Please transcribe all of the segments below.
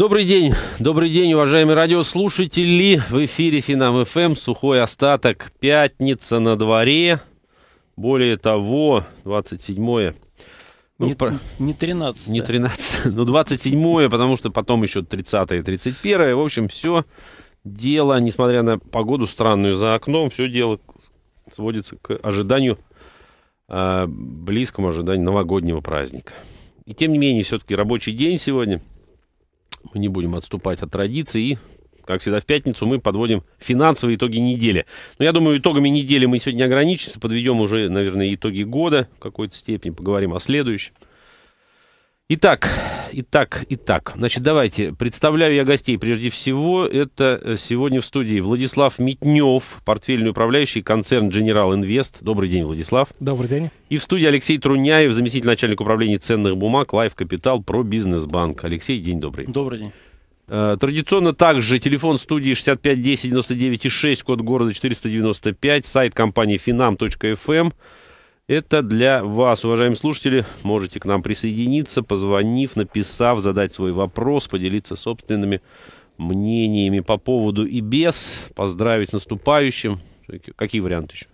Добрый день, добрый день, уважаемые радиослушатели. В эфире Финам ФМ, сухой остаток, пятница на дворе. Более того, 27-е. Ну, не, про... не 13 -е. Не 13 ну 27-е, потому что потом еще 30-е, 31-е. В общем, все дело, несмотря на погоду странную за окном, все дело сводится к ожиданию, а, близкому ожиданию новогоднего праздника. И тем не менее, все-таки рабочий день сегодня – мы не будем отступать от традиции и как всегда, в пятницу мы подводим финансовые итоги недели. Но я думаю, итогами недели мы сегодня ограничимся, подведем уже, наверное, итоги года в какой-то степени, поговорим о следующем. Итак, итак, итак. Значит, давайте. Представляю я гостей. Прежде всего, это э, сегодня в студии Владислав Митнев, портфельный управляющий, концерн General Invest. Добрый день, Владислав. Добрый день. И в студии Алексей Труняев, заместитель начальника управления ценных бумаг «Лайф Capital, про бизнес-банк. Алексей, день добрый. Добрый день. Э, традиционно также телефон студии 6510 99 6, код города 495, сайт компании finam.fm. Это для вас, уважаемые слушатели. Можете к нам присоединиться, позвонив, написав, задать свой вопрос, поделиться собственными мнениями по поводу и без, поздравить с наступающим. Какие варианты еще?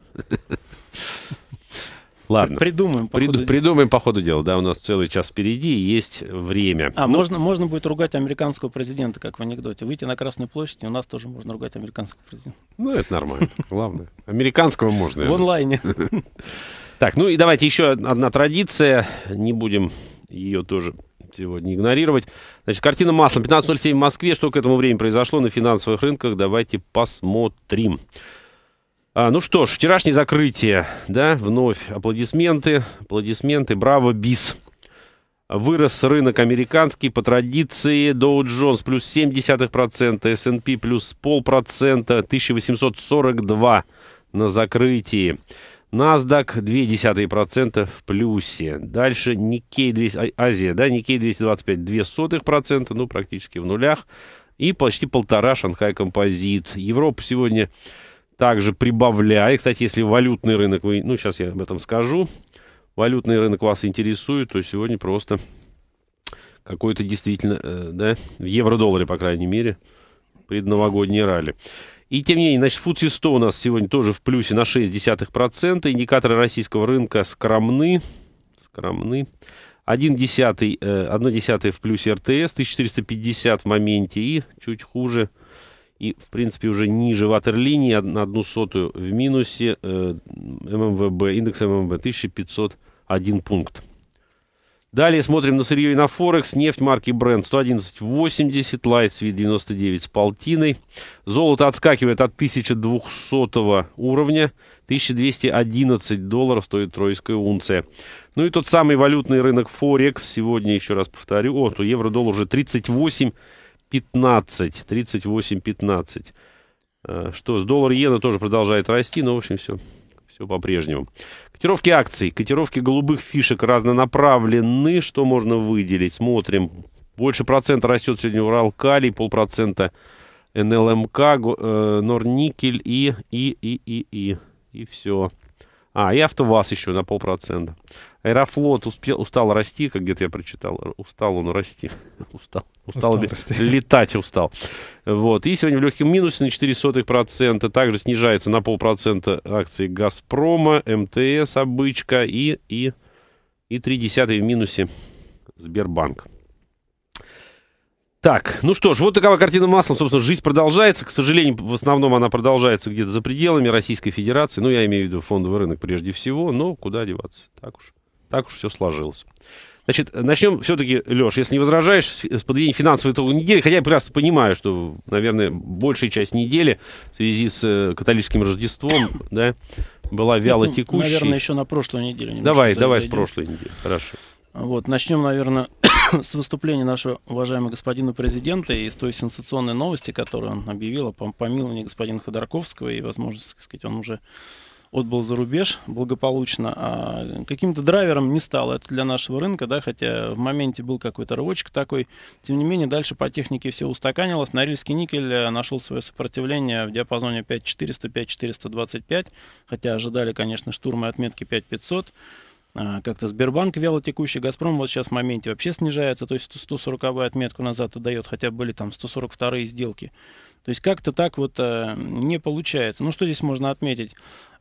Ладно. Придумаем по, Приду, ходу... придумаем по ходу дела. Да, у нас целый час впереди, есть время. А, Но... Ну, можно, можно будет ругать американского президента, как в анекдоте. Выйти на Красную площадь, и у нас тоже можно ругать американского президента. Ну, это нормально. Главное. Американского можно. В онлайне. Так, ну и давайте еще одна традиция. Не будем ее тоже сегодня игнорировать. Значит, картина маслом. 15.07 в Москве. Что к этому времени произошло на финансовых рынках? Давайте посмотрим. А, ну что ж, вчерашнее закрытие, да, вновь аплодисменты, аплодисменты, браво, бис. Вырос рынок американский по традиции Dow Jones плюс 0,7%, S&P плюс 0,5%, 1842 на закрытии. NASDAQ 0,2% в плюсе. Дальше Никей 200, а, Азия, да, Никей 225 0,02%, ну, практически в нулях. И почти полтора Шанхай Композит. Европа сегодня также прибавляет. Кстати, если валютный рынок, вы, ну, сейчас я об этом скажу, валютный рынок вас интересует, то сегодня просто какой-то действительно, э, да, в евро-долларе, по крайней мере, предновогодние ралли. И тем не менее, значит, FTSE 100 у нас сегодня тоже в плюсе на 0,6%. Индикаторы российского рынка скромны. Скромны. 1,1 э, в плюсе РТС, 1450 в моменте и чуть хуже. И, в принципе, уже ниже ватерлинии, на одну сотую в минусе э, ММВБ, индекс ММВБ 1501 пункт. Далее смотрим на сырье и на Форекс. Нефть марки Brent 111.80, Lightsweet 99 с полтиной. Золото отскакивает от 1200 уровня. 1211 долларов стоит тройская унция. Ну и тот самый валютный рынок Форекс. Сегодня, еще раз повторю, о, то евро-доллар уже 38.15. 38.15. Э, что, с доллар-иена тоже продолжает расти, но, в общем, все, все по-прежнему. Котировки акций, котировки голубых фишек разнонаправлены. Что можно выделить? Смотрим. Больше процента растет сегодня Уралкалий, полпроцента НЛМК, э, Норникель и, и, и, и, и, и все. А, и АвтоВАЗ еще на полпроцента. Аэрофлот успел, устал расти, как где-то я прочитал. Устал он расти. устал. Устал, устал расти. летать устал. Вот. И сегодня в легком минусе на 0,04%. Также снижается на полпроцента акции «Газпрома», МТС «Обычка» и, и, и 0,3% в минусе Сбербанк. Так, ну что ж, вот такова картина маслом. Собственно, жизнь продолжается. К сожалению, в основном она продолжается где-то за пределами Российской Федерации. Ну, я имею в виду фондовый рынок прежде всего. Но куда деваться? Так уж, так уж все сложилось. Значит, начнем все-таки, Леш, если не возражаешь, с подведения финансовой итога недели, хотя я прекрасно понимаю, что, наверное, большая часть недели в связи с э, католическим Рождеством, да, была ну, вяло ну, текущей. Наверное, еще на прошлую неделю. Давай, давай зайдем. с прошлой недели, хорошо. Вот, начнем, наверное, с выступления нашего уважаемого господина президента и с той сенсационной новости, которую он объявил о помиловании господина Ходорковского, и, возможно, так сказать, он уже отбыл за рубеж благополучно, а каким-то драйвером не стало это для нашего рынка, да, хотя в моменте был какой-то рывочек такой. Тем не менее, дальше по технике все устаканилось. Норильский никель э, нашел свое сопротивление в диапазоне 5400-5425, хотя ожидали, конечно, штурмы отметки 5500. А, как-то Сбербанк вяло текущий, Газпром вот сейчас в моменте вообще снижается, то есть 140 отметку назад отдает, хотя были там 142 сделки. То есть как-то так вот э, не получается. Ну что здесь можно отметить?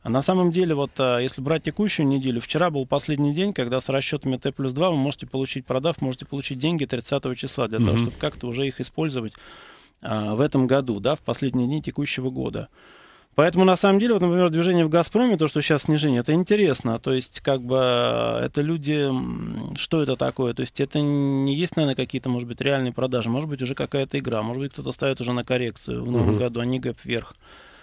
А на самом деле, вот э, если брать текущую неделю, вчера был последний день, когда с расчетами Т плюс 2 вы можете получить продав, можете получить деньги 30 числа для mm-hmm. того, чтобы как-то уже их использовать а, в этом году, да, в последние дни текущего года. Поэтому, на самом деле, вот, например, движение в «Газпроме», то, что сейчас снижение, это интересно. То есть, как бы, это люди... Что это такое? То есть, это не есть, наверное, какие-то, может быть, реальные продажи. Может быть, уже какая-то игра. Может быть, кто-то ставит уже на коррекцию в новом угу. году, а не гэп вверх.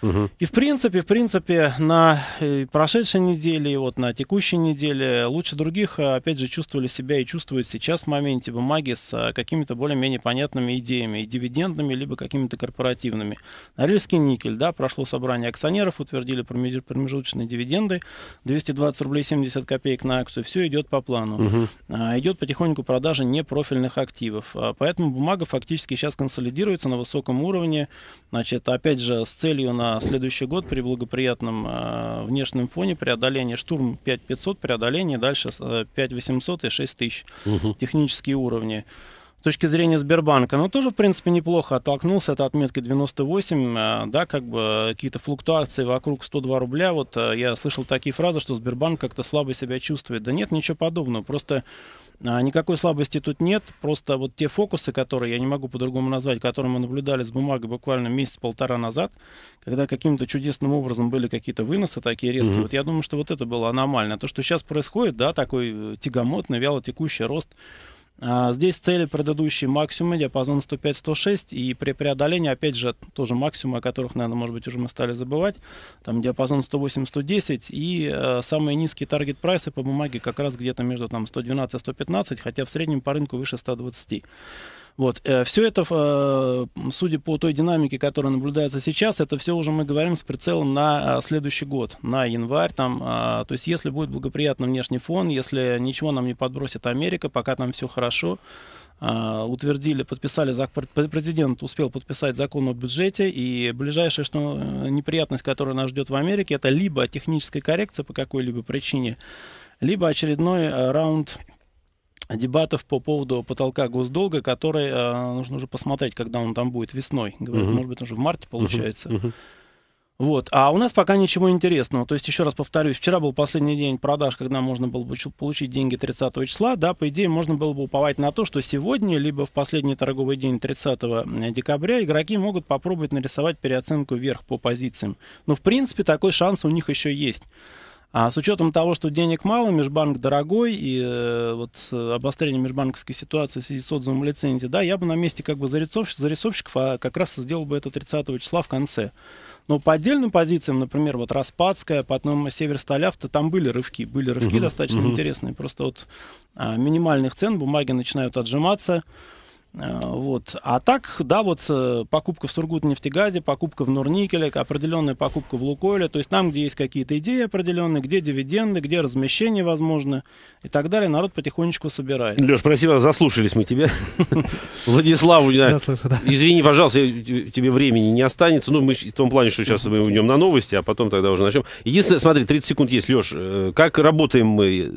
Угу. И в принципе, в принципе, на э, прошедшей неделе и вот на текущей неделе лучше других, э, опять же, чувствовали себя и чувствуют сейчас в моменте бумаги с э, какими-то более-менее понятными идеями, и дивидендными, либо какими-то корпоративными. Норильский никель, да, прошло собрание акционеров, утвердили промежуточные дивиденды, 220 рублей 70 копеек на акцию, все идет по плану. Угу. А, идет потихоньку продажа непрофильных активов, а, поэтому бумага фактически сейчас консолидируется на высоком уровне, значит, опять же, с целью на на следующий год при благоприятном э, внешнем фоне преодоление штурм 5500, преодоление дальше 5800 э, и 6000 угу. технические уровни. С точки зрения Сбербанка, но ну, тоже, в принципе, неплохо оттолкнулся от отметки 98, э, да, как бы э, какие-то флуктуации вокруг 102 рубля, вот э, я слышал такие фразы, что Сбербанк как-то слабо себя чувствует. Да нет, ничего подобного, просто а, никакой слабости тут нет, просто вот те фокусы, которые, я не могу по-другому назвать, которые мы наблюдали с бумагой буквально месяц-полтора назад, когда каким-то чудесным образом были какие-то выносы такие резкие, mm-hmm. вот я думаю, что вот это было аномально. То, что сейчас происходит, да, такой э, тягомотный, вялотекущий рост а, здесь цели предыдущие максимумы, диапазон 105-106, и при преодолении, опять же, тоже максимумы, о которых, наверное, может быть, уже мы стали забывать, там диапазон 108-110, и э, самые низкие таргет прайсы по бумаге как раз где-то между там 112 115, хотя в среднем по рынку выше 120. Вот. Э, все это, э, судя по той динамике, которая наблюдается сейчас, это все уже мы говорим с прицелом на а, следующий год, на январь. Там, а, то есть если будет благоприятный внешний фон, если ничего нам не подбросит Америка, пока там все хорошо, а, утвердили, подписали, президент успел подписать закон о бюджете, и ближайшая что, э, неприятность, которая нас ждет в Америке, это либо техническая коррекция по какой-либо причине, либо очередной раунд дебатов по поводу потолка госдолга, который э, нужно уже посмотреть, когда он там будет весной. Говорят, угу. может быть, уже в марте получается. Угу. Вот. А у нас пока ничего интересного. То есть, еще раз повторюсь, вчера был последний день продаж, когда можно было бы получить деньги 30 числа. Да, по идее, можно было бы уповать на то, что сегодня, либо в последний торговый день 30 э, декабря, игроки могут попробовать нарисовать переоценку вверх по позициям. Но, в принципе, такой шанс у них еще есть. А с учетом того, что денег мало, межбанк дорогой, и э, вот э, обострение межбанковской ситуации в связи с отзывом лицензии, да, я бы на месте как бы зарисовщиков, зарисовщиков а как раз сделал бы это 30 числа в конце. Но по отдельным позициям, например, вот Распадская, потом Север Столяфта, там были рывки, были рывки угу, достаточно угу. интересные. Просто вот а, минимальных цен бумаги начинают отжиматься, Э, вот. А так, да, вот э, покупка в Сургутнефтегазе, покупка в Нурникеле, определенная покупка в Лукойле, то есть там, где есть какие-то идеи определенные, где дивиденды, где размещение возможно и так далее, народ потихонечку собирает. Леш, прости, заслушались мы тебя. Владиславу, извини, пожалуйста, тебе времени не останется. Ну, мы в том плане, что сейчас мы уйдем на новости, а потом тогда уже начнем. Единственное, смотри, 30 секунд есть, Леш, э, как работаем мы,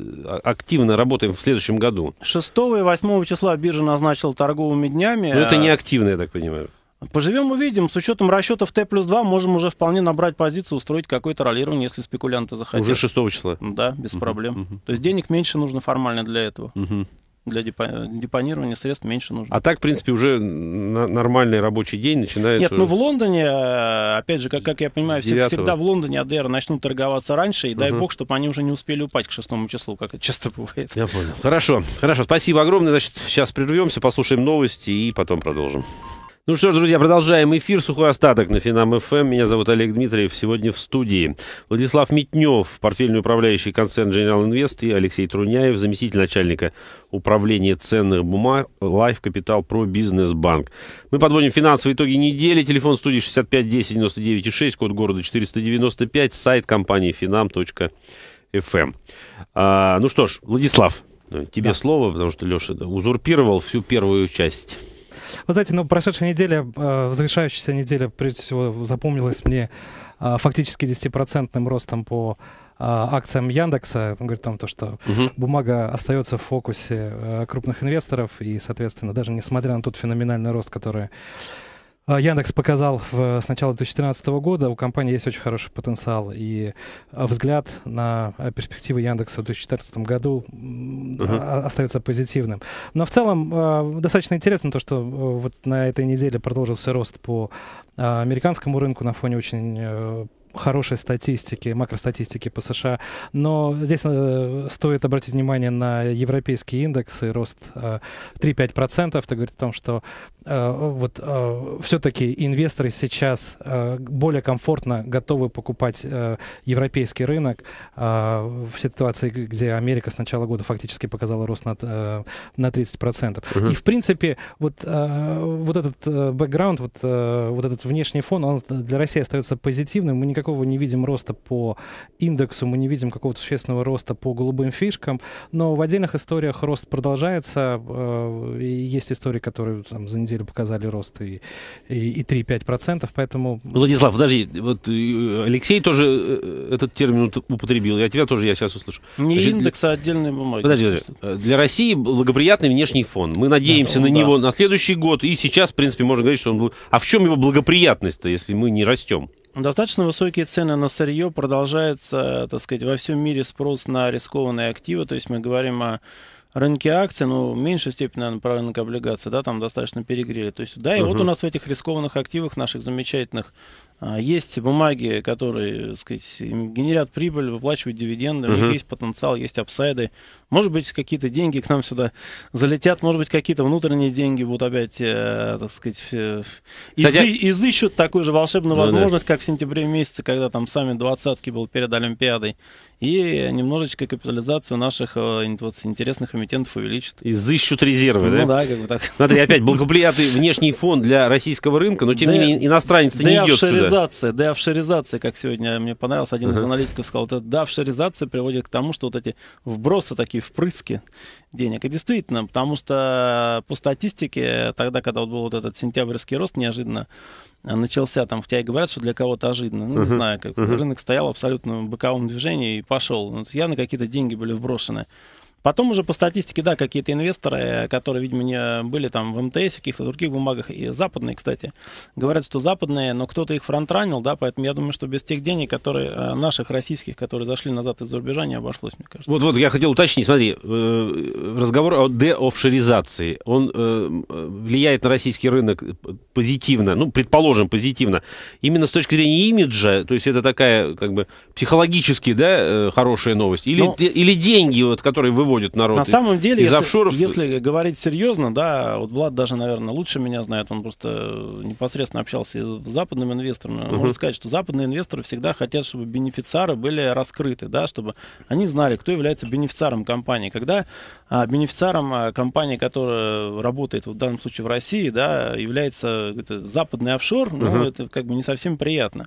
активно работаем в следующем году? 6 и 8 числа биржа назначила торговую торговыми днями. Но это а не активно, я так понимаю. Поживем, увидим. С учетом расчетов Т плюс 2 можем уже вполне набрать позицию, устроить какое-то ролирование, если спекулянты захотят. Уже 6 числа? Да, без угу, проблем. Угу. То есть денег меньше нужно формально для этого. Угу для депонирования средств меньше нужно. А так, в принципе, уже нормальный рабочий день начинается... Нет, уже... ну в Лондоне, э, опять же, как, как я понимаю, все, всегда в Лондоне АДР начнут торговаться раньше, и угу. дай бог, чтобы они уже не успели упасть к шестому числу, как это часто бывает. Я понял. Хорошо, хорошо, спасибо огромное. Значит, сейчас прервемся, послушаем новости и потом продолжим. Ну что ж, друзья, продолжаем эфир. Сухой остаток на Финам ФМ. Эм. Меня зовут Олег Дмитриев. Сегодня в студии Владислав Митнев, портфельный управляющий концерн General Инвест, и Алексей Труняев, заместитель начальника управления ценных бумаг Life Capital Pro Business Bank. Мы подводим финансовые итоги недели. Телефон студии 65 10 99 6, код города 495, сайт компании finam.fm. Эм. А, ну что ж, Владислав, тебе да. слово, потому что Леша узурпировал всю первую часть. Вот знаете, ну, прошедшая неделя, э, завершающаяся неделя, прежде всего, запомнилась мне э, фактически 10% ростом по э, акциям Яндекса. Он говорит там то, что угу. бумага остается в фокусе э, крупных инвесторов, и, соответственно, даже несмотря на тот феноменальный рост, который а, Яндекс показал в, с начала 2013 года, у компании есть очень хороший потенциал, и а, взгляд на а, перспективы Яндекса в 2014 году uh-huh. остается позитивным. Но в целом достаточно интересно то, что вот на этой неделе продолжился рост по американскому рынку на фоне очень хорошей статистики, макростатистики по США. Но здесь э, стоит обратить внимание на европейские индексы, рост э, 3-5%. Это говорит о том, что э, вот э, все-таки инвесторы сейчас э, более комфортно готовы покупать э, европейский рынок э, в ситуации, где Америка с начала года фактически показала рост на, э, на 30%. Угу. И, в принципе, вот, э, вот этот э, бэкграунд, вот, э, вот этот внешний фон, он для России остается позитивным. Мы никак такого не видим роста по индексу, мы не видим какого-то существенного роста по голубым фишкам, но в отдельных историях рост продолжается. Э, есть истории, которые там, за неделю показали рост и, и, и 3-5%, поэтому... Владислав, подожди, вот э, Алексей тоже э, этот термин употребил, я тебя тоже я сейчас услышу. Не Значит, индекс, а отдельные бумаги. Подожди, подожди. Э, для России благоприятный внешний фон. Мы надеемся да, на да. него на следующий год, и сейчас, в принципе, можно говорить, что он... А в чем его благоприятность-то, если мы не растем? Достаточно высокие цены на сырье. Продолжается, так сказать, во всем мире спрос на рискованные активы. То есть мы говорим о рынке акций, ну, в меньшей степени, наверное, про рынок облигаций, да, там достаточно перегрели. То есть, да, и угу. вот у нас в этих рискованных активах наших замечательных а, есть бумаги, которые, так сказать, генерят прибыль, выплачивают дивиденды, угу. у них есть потенциал, есть апсайды. Может быть, какие-то деньги к нам сюда залетят, может быть, какие-то внутренние деньги будут опять, э, так сказать, э, Кстати, изы, изыщут такую же волшебную ну, возможность, да. как в сентябре месяце, когда там сами двадцатки был перед Олимпиадой. И немножечко капитализацию наших э, вот, интересных эмитентов увеличит. Изыщут резервы, ну, да? Ну да, как бы так. Смотри, опять благоприятный внешний фон для российского рынка, но тем не менее иностранец не идет сюда. Да, офшоризация, как сегодня мне понравился, один из аналитиков сказал, вот эта да, офшоризация приводит к тому, что вот эти вбросы такие такие впрыски денег. И действительно, потому что по статистике, тогда, когда вот был вот этот сентябрьский рост, неожиданно а, начался там, хотя и говорят, что для кого-то ожиданно, ну, uh-huh. не знаю, как uh-huh. рынок стоял в абсолютном боковом движении и пошел. Вот ну, явно какие-то деньги были вброшены. Потом уже по статистике, да, какие-то инвесторы, которые, видимо, не были там в МТС, в каких-то других бумагах, и западные, кстати, говорят, что западные, но кто-то их фронтранил, да, поэтому я думаю, что без тех денег, которые э, наших российских, которые зашли назад из-за рубежа, не обошлось, мне кажется. Вот-вот, я хотел уточнить, смотри, э, разговор о деофшоризации, он э, влияет на российский рынок позитивно, ну, предположим, позитивно, именно с точки зрения имиджа, то есть это такая, как бы, психологически, да, хорошая новость, или, но... Ну, или деньги, вот, которые вы выводит народ. На самом деле, из если, офшоров... если говорить серьезно, да, вот Влад даже, наверное, лучше меня знает, он просто непосредственно общался с западным инвестором. Uh-huh. Можно сказать, что западные инвесторы всегда хотят, чтобы бенефициары были раскрыты, да, чтобы они знали, кто является бенефициаром компании. Когда а, бенефициаром а, компании, которая работает в данном случае в России, да, является западный офшор, uh-huh. ну, это как бы не совсем приятно.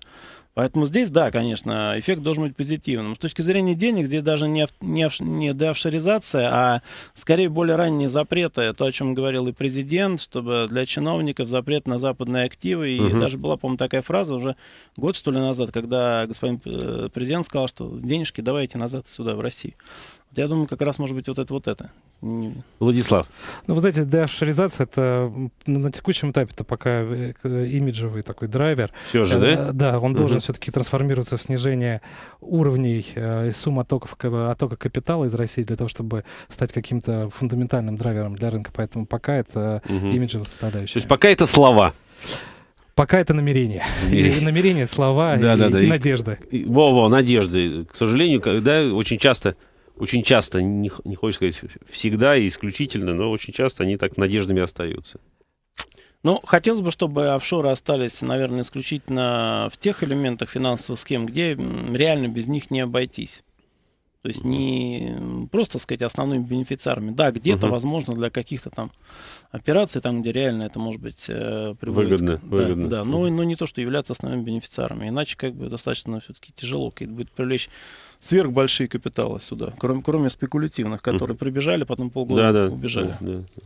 Поэтому здесь, да, конечно, эффект должен быть позитивным. С точки зрения денег, здесь даже не, не, не деофшоризация, а скорее более ранние запреты. То, о чем говорил и президент, чтобы для чиновников запрет на западные активы. И угу. даже была, по-моему, такая фраза уже год, что ли, назад, когда господин э, президент сказал, что денежки давайте назад сюда, в Россию. Я думаю, как раз может быть вот это вот это. Владислав. Ну, вот эти деофшоризация — это на текущем этапе это пока э, э, имиджевый такой драйвер. Все же, да? Э, да, он должен угу. все-таки трансформироваться в снижение уровней и сумм оттоков, оттока капитала из России для того, чтобы стать каким-то фундаментальным драйвером для рынка. Поэтому пока это угу. имиджевая составляющая. То есть пока это слова. Пока это намерение. И намерение, слова да, и, и надежды. Во-во, надежды. К сожалению, когда очень часто очень часто, не, не хочу сказать всегда и исключительно, но очень часто они так надеждами остаются. Ну, хотелось бы, чтобы офшоры остались, наверное, исключительно в тех элементах финансовых схем, где реально без них не обойтись. То есть не просто, так сказать, основными бенефициарами. Да, где-то, угу. возможно, для каких-то там операций, там, где реально это может быть э, выгодно, да, выгодно. Да, но, но не то, что являться основными бенефициарами. Иначе как бы достаточно все-таки тяжело будет привлечь сверхбольшие капиталы сюда, кроме, кроме спекулятивных, которые прибежали, потом полгода да, убежали. Да, да.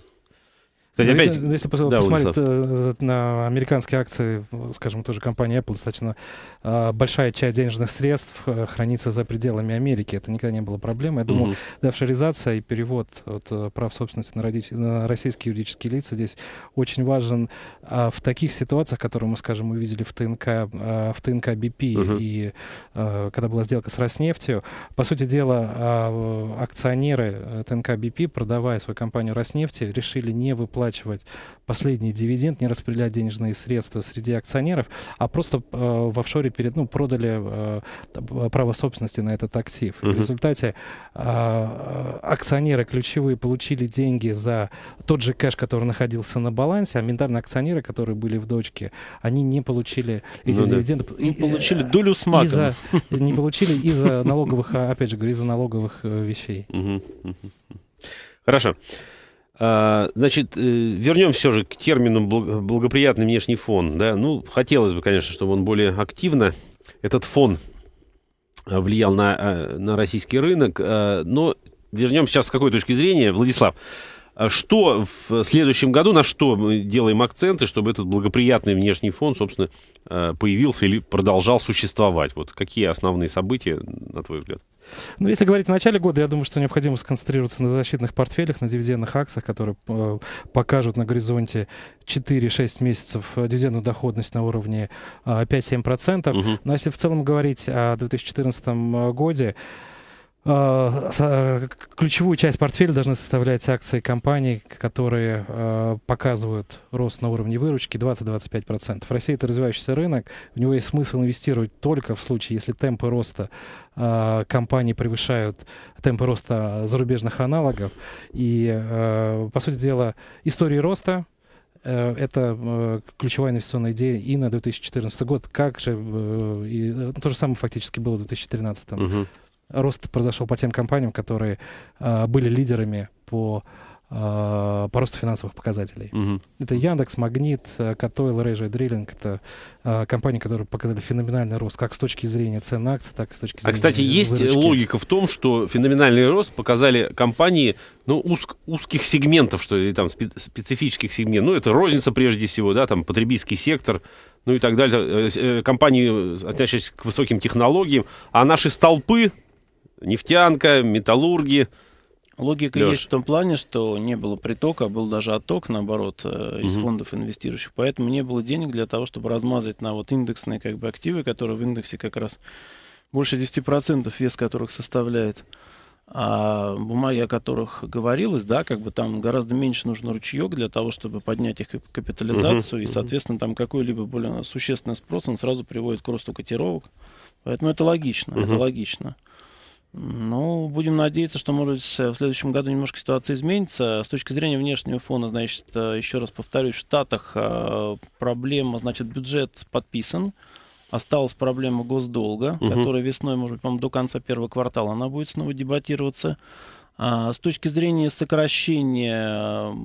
Кстати, Но ну, опять... Если пос... да, посмотреть Владислав. Э, э, на американские акции, скажем, тоже компании Apple, достаточно а, большая часть денежных средств э, хранится за пределами Америки. Это никогда не было проблемой. Я думаю, угу. офшоризация и перевод от прав собственности на, родич... на российские юридические лица здесь очень важен а в таких ситуациях, которые мы, скажем, увидели в ТНК, в ТНК БП угу. и когда была сделка с Роснефтью. По сути дела, а, акционеры ТНК БП, продавая свою компанию Роснефти, решили не выплачивать выплачивать последний дивиденд, не распределять денежные средства среди акционеров, а просто э, в офшоре перед, ну, продали э, право собственности на этот актив. Uh-huh. В результате э, акционеры ключевые получили деньги за тот же кэш, который находился на балансе, а миндарные акционеры, которые были в дочке, они не получили эти ну, дивиденды. Да. Не э, получили долю с маком. Из-за, не получили из-за налоговых, а, опять же говорю, из-за налоговых э, вещей. Хорошо. А, значит, э, вернем все же к термину благоприятный внешний фон. Да? Ну, хотелось бы, конечно, чтобы он более активно, этот фон э, влиял на, э, на российский рынок. А, но вернем сейчас с какой точки зрения, Владислав. А что в следующем году, на что мы делаем акценты, чтобы этот благоприятный внешний фон, собственно, э, появился или продолжал существовать? Вот какие основные события, на твой взгляд? Ну, если говорить о начале года, я думаю, что необходимо сконцентрироваться на защитных портфелях, на дивидендных акциях, которые э, покажут на горизонте 4-6 месяцев э, дивидендную доходность на уровне э, 5-7%. Угу. Но если в целом говорить о 2014 э, годе, а, а, ключевую часть портфеля должны составлять акции компаний, которые а, показывают рост на уровне выручки 20-25%. В России это развивающийся рынок, в него есть смысл инвестировать только в случае, если темпы роста компаний превышают темпы роста зарубежных аналогов. И, по сути дела, истории роста э, это э, ключевая инвестиционная идея и на 2014 год. Как же, э, и, то же самое фактически было в 2013 угу рост произошел по тем компаниям, которые э, были лидерами по, э, по росту финансовых показателей. Угу. Mm Это Яндекс, Магнит, э, Катойл, Рейжа, Дриллинг. Это э, компании, которые показали феноменальный рост как с точки зрения цен акций, так и с точки зрения... А, кстати, есть логика в том, что феноменальный рост показали компании ну, уз, узких сегментов, что ли, там, специфических сегментов. Ну, это розница прежде всего, да, там, потребительский сектор, ну и так далее. Э, компании, э, относящиеся к высоким технологиям. А наши столпы, нефтянка, металлурги. Логика Леш. есть в том плане, что не было притока, а был даже отток, наоборот, э, из угу. фондов инвестирующих. Поэтому не было денег для того, чтобы размазать на вот индексные как бы, активы, которые в индексе как раз больше 10% вес которых составляет а бумаги, о которых говорилось, да, как бы там гораздо меньше нужно ручеек для того, чтобы поднять их капитализацию, uh и, соответственно, там какой-либо более существенный спрос, он сразу приводит к росту котировок. Поэтому это логично, uh это логично. Ну, будем надеяться, что, может быть, в следующем году немножко ситуация изменится. С точки зрения внешнего фона, значит, э, еще раз повторюсь, в Штатах э, проблема, значит, бюджет подписан. Осталась проблема госдолга, угу. которая весной, может быть, по-моему, до конца первого квартала она будет снова дебатироваться. А, с точки зрения сокращения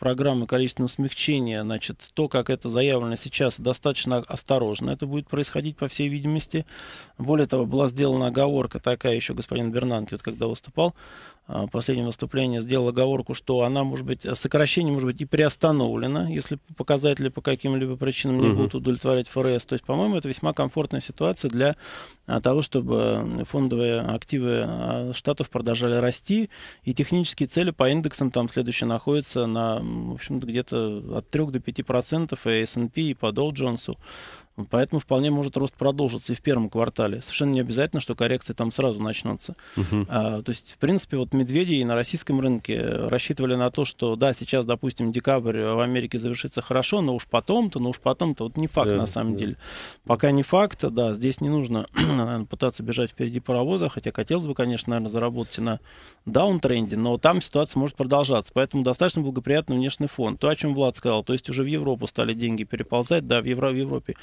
программы количественного смягчения, значит, то, как это заявлено сейчас, достаточно осторожно. Это будет происходить, по всей видимости. Более того, была сделана оговорка такая еще господин Бернанки, вот когда выступал, а, последнем выступлении сделал оговорку, что она, может быть, э, сокращение может быть и приостановлено, если показатели по каким-либо причинам не будут удовлетворять ФРС. То есть, по-моему, это весьма комфортная ситуация для а, того, чтобы э, фондовые активы э, штатов продолжали расти, и технические цели по индексам там следующие находятся на, в общем-то, где-то от 3 до 5 процентов, и S&P, и по Dow Jones. Поэтому вполне может рост продолжиться и в первом квартале. Совершенно не обязательно, что коррекции там сразу начнутся. Uh-huh. А, то есть, в принципе, вот медведи и на российском рынке рассчитывали на то, что да, сейчас, допустим, декабрь в Америке завершится хорошо, но уж потом-то, но уж потом-то. Вот не факт yeah, на самом yeah. деле. Пока не факт, да, здесь не нужно наверное, пытаться бежать впереди паровоза, хотя хотелось бы, конечно, наверное, заработать на даунтренде, но там ситуация может продолжаться. Поэтому достаточно благоприятный внешний фон. То, о чем Влад сказал, то есть уже в Европу стали деньги переползать, да, в, Евро, в Европе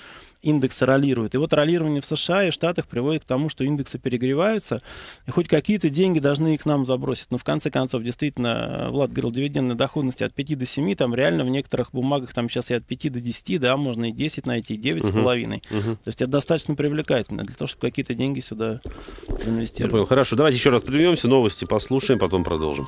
индексы ролируют. И вот ролирование в США и в Штатах приводит к тому, что индексы перегреваются, и хоть какие-то деньги должны их нам забросить. Но в конце концов, действительно, э, Влад говорил, дивидендная доходность от 5 до 7, там реально в некоторых бумагах там сейчас и от 5 до 10, да, можно и 10 найти, и 9 uh-huh. с половиной. Uh-huh. То есть это достаточно привлекательно для того, чтобы какие-то деньги сюда инвестировать. Я понял. Хорошо, давайте еще раз прервемся, новости послушаем, потом продолжим.